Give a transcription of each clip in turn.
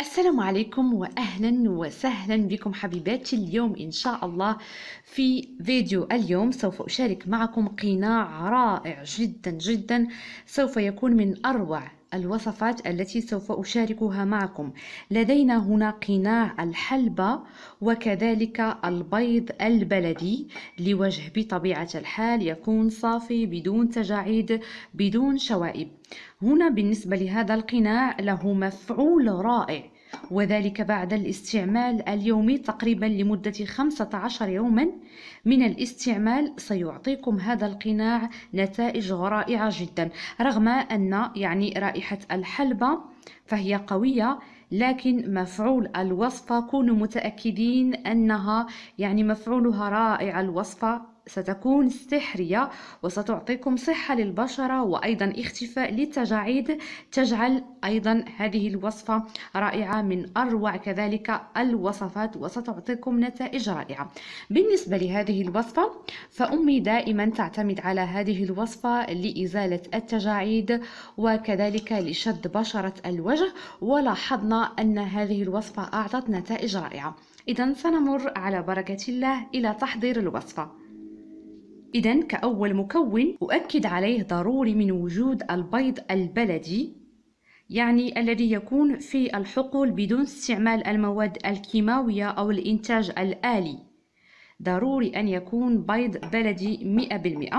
السلام عليكم واهلا وسهلا بكم حبيباتي اليوم ان شاء الله في فيديو اليوم سوف اشارك معكم قناع رائع جدا جدا سوف يكون من اروع الوصفات التي سوف أشاركها معكم لدينا هنا قناع الحلبة وكذلك البيض البلدي لوجه بطبيعة الحال يكون صافي بدون تجاعيد بدون شوائب هنا بالنسبة لهذا القناع له مفعول رائع وذلك بعد الاستعمال اليومي تقريبا لمدة 15 يوما من الاستعمال سيعطيكم هذا القناع نتائج رائعة جدا رغم أن يعني رائحة الحلبة فهي قوية لكن مفعول الوصفة كونوا متأكدين أنها يعني مفعولها رائع الوصفة ستكون سحرية وستعطيكم صحة للبشرة وأيضا اختفاء للتجاعيد تجعل أيضا هذه الوصفة رائعة من أروع كذلك الوصفات وستعطيكم نتائج رائعة بالنسبة لهذه الوصفة فأمي دائما تعتمد على هذه الوصفة لإزالة التجاعيد وكذلك لشد بشرة الوجه ولاحظنا أن هذه الوصفة أعطت نتائج رائعة إذا سنمر على بركة الله إلى تحضير الوصفة إذا كأول مكون أؤكد عليه ضروري من وجود البيض البلدي يعني الذي يكون في الحقول بدون استعمال المواد الكيماوية أو الإنتاج الآلي ضروري أن يكون بيض بلدي 100%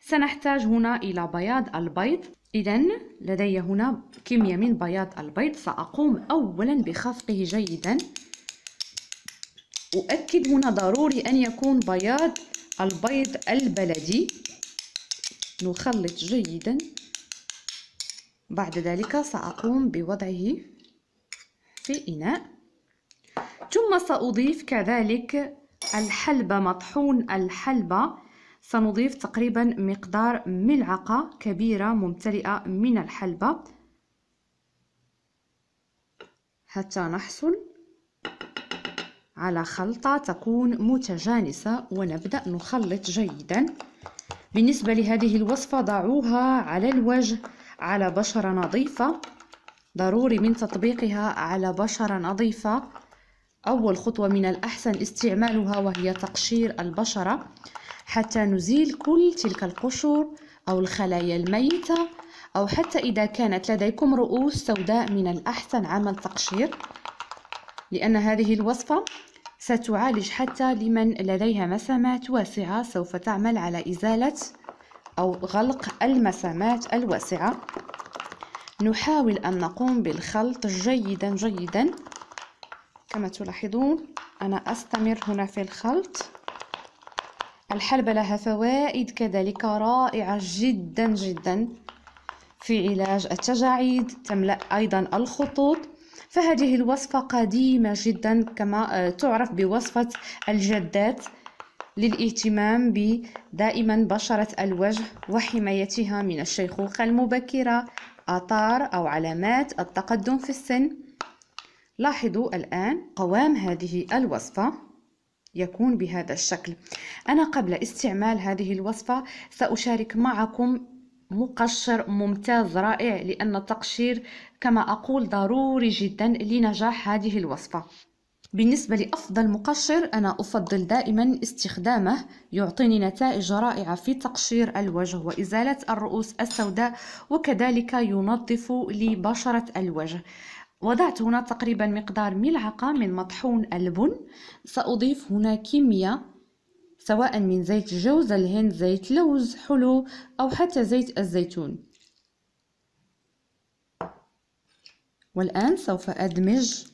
سنحتاج هنا إلى بياض البيض إذا لدي هنا كمية من بياض البيض سأقوم أولا بخفقه جيدا أؤكد هنا ضروري أن يكون بياض البيض البلدي نخلط جيدا بعد ذلك سأقوم بوضعه في إناء ثم سأضيف كذلك الحلبة مطحون الحلبة سنضيف تقريبا مقدار ملعقة كبيرة ممتلئة من الحلبة حتى نحصل على خلطة تكون متجانسة ونبدأ نخلط جيدا بالنسبة لهذه الوصفة ضعوها على الوجه على بشرة نظيفة ضروري من تطبيقها على بشرة نظيفة أول خطوة من الأحسن استعمالها وهي تقشير البشرة حتى نزيل كل تلك القشور أو الخلايا الميتة أو حتى إذا كانت لديكم رؤوس سوداء من الأحسن عمل تقشير لأن هذه الوصفة ستعالج حتى لمن لديها مسامات واسعة سوف تعمل على إزالة أو غلق المسامات الواسعة نحاول أن نقوم بالخلط جيدا جيدا كما تلاحظون أنا أستمر هنا في الخلط الحلبة لها فوائد كذلك رائعة جدا جدا في علاج التجاعيد تملأ أيضا الخطوط فهذه الوصفة قديمة جدا كما آه، تعرف بوصفة الجدات للاهتمام بدائما بشرة الوجه وحمايتها من الشيخوخة المبكرة أطار أو علامات التقدم في السن لاحظوا الآن قوام هذه الوصفة يكون بهذا الشكل أنا قبل استعمال هذه الوصفة سأشارك معكم مقشر ممتاز رائع لأن التقشير كما أقول ضروري جدا لنجاح هذه الوصفة بالنسبة لأفضل مقشر أنا أفضل دائما استخدامه يعطيني نتائج رائعة في تقشير الوجه وإزالة الرؤوس السوداء وكذلك ينظف لبشرة الوجه وضعت هنا تقريبا مقدار ملعقة من مطحون البن سأضيف هنا كمية سواء من زيت الجوز الهند زيت لوز حلو أو حتى زيت الزيتون والآن سوف أدمج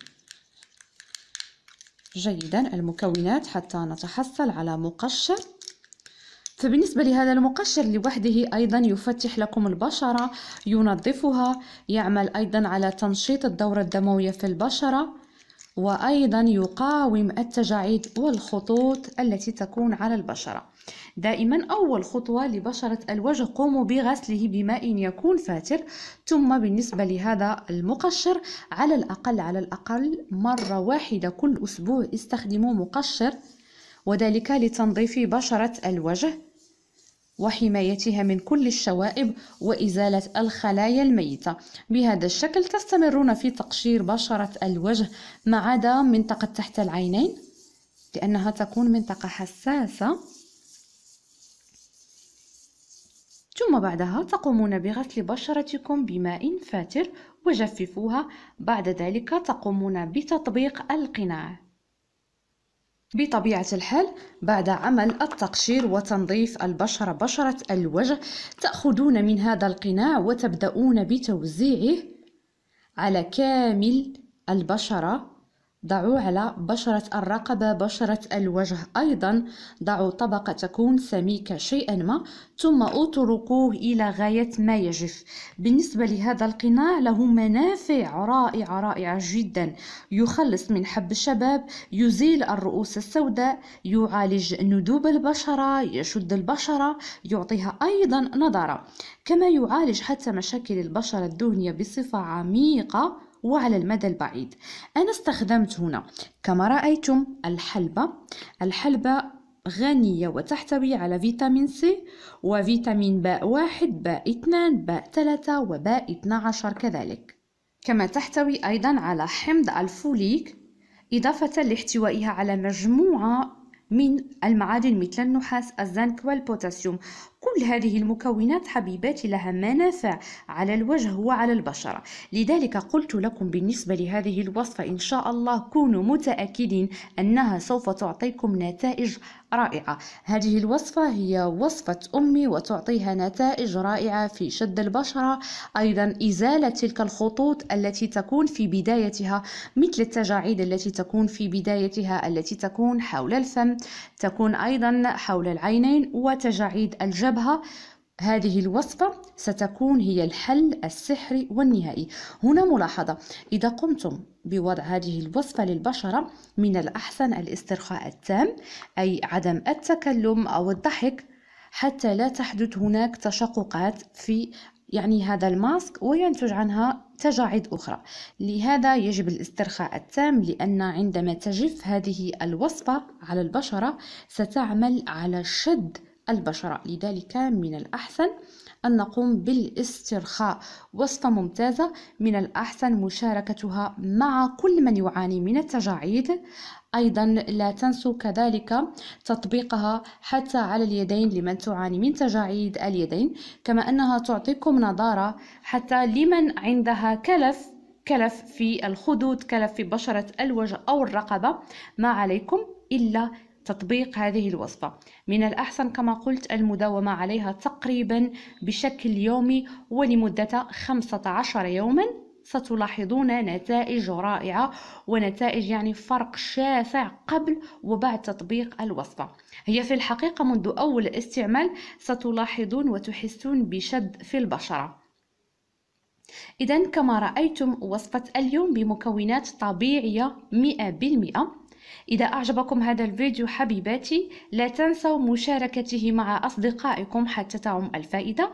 جيدا المكونات حتى نتحصل على مقشر فبالنسبة لهذا المقشر لوحده أيضا يفتح لكم البشرة ينظفها يعمل أيضا على تنشيط الدورة الدموية في البشرة وأيضا يقاوم التجاعيد والخطوط التي تكون على البشرة دائما أول خطوة لبشرة الوجه قوموا بغسله بماء يكون فاتر ثم بالنسبة لهذا المقشر على الأقل على الأقل مرة واحدة كل أسبوع استخدموا مقشر وذلك لتنظيف بشرة الوجه وحمايتها من كل الشوائب وإزالة الخلايا الميتة بهذا الشكل تستمرون في تقشير بشرة الوجه ما عدا منطقة تحت العينين لأنها تكون منطقة حساسة ثم بعدها تقومون بغسل بشرتكم بماء فاتر وجففوها بعد ذلك تقومون بتطبيق القناع بطبيعة الحال بعد عمل التقشير وتنظيف البشرة بشرة الوجه تأخذون من هذا القناع وتبدأون بتوزيعه على كامل البشرة ضعوا على بشرة الرقبة بشرة الوجه أيضا ضعوا طبقة تكون سميكة شيئا ما ثم اتركوه إلى غاية ما يجف بالنسبة لهذا القناع له منافع رائعة رائعة جدا يخلص من حب الشباب يزيل الرؤوس السوداء يعالج ندوب البشرة يشد البشرة يعطيها أيضا نضرة كما يعالج حتى مشاكل البشرة الدهنية بصفة عميقة وعلى المدى البعيد أنا استخدمت هنا كما رأيتم الحلبة الحلبة غنية وتحتوي على فيتامين سي وفيتامين باء واحد باء اثنان باء ثلاثة وباء 12 كذلك كما تحتوي أيضا على حمض الفوليك إضافة لاحتوائها على مجموعة من المعادن مثل النحاس الزنك والبوتاسيوم كل هذه المكونات حبيباتي لها منافع على الوجه وعلى البشرة لذلك قلت لكم بالنسبة لهذه الوصفة إن شاء الله كونوا متأكدين أنها سوف تعطيكم نتائج رائعة هذه الوصفة هي وصفة أمي وتعطيها نتائج رائعة في شد البشرة أيضا إزالة تلك الخطوط التي تكون في بدايتها مثل التجاعيد التي تكون في بدايتها التي تكون حول الفم تكون أيضا حول العينين وتجاعيد الجبهة هذه الوصفة ستكون هي الحل السحري والنهائي هنا ملاحظة إذا قمتم بوضع هذه الوصفة للبشرة من الأحسن الاسترخاء التام أي عدم التكلم أو الضحك حتى لا تحدث هناك تشققات في يعني هذا الماسك وينتج عنها تجاعيد أخرى لهذا يجب الاسترخاء التام لأن عندما تجف هذه الوصفة على البشرة ستعمل على شد البشرة لذلك من الأحسن أن نقوم بالاسترخاء وسط ممتازة من الأحسن مشاركتها مع كل من يعاني من التجاعيد أيضا لا تنسوا كذلك تطبيقها حتى على اليدين لمن تعاني من تجاعيد اليدين كما أنها تعطيكم نظارة حتى لمن عندها كلف كلف في الخدود كلف في بشرة الوجه أو الرقبة ما عليكم إلا تطبيق هذه الوصفة من الأحسن كما قلت المداومة عليها تقريبا بشكل يومي ولمدة 15 يوما ستلاحظون نتائج رائعة ونتائج يعني فرق شاسع قبل وبعد تطبيق الوصفة هي في الحقيقة منذ أول استعمال ستلاحظون وتحسون بشد في البشرة إذا كما رأيتم وصفة اليوم بمكونات طبيعية 100% إذا أعجبكم هذا الفيديو حبيباتي لا تنسوا مشاركته مع أصدقائكم حتى تعم الفائدة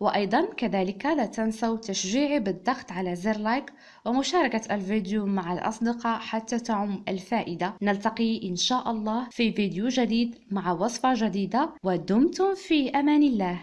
وأيضا كذلك لا تنسوا تشجيعي بالضغط على زر لايك ومشاركة الفيديو مع الأصدقاء حتى تعم الفائدة نلتقي إن شاء الله في فيديو جديد مع وصفة جديدة ودمتم في أمان الله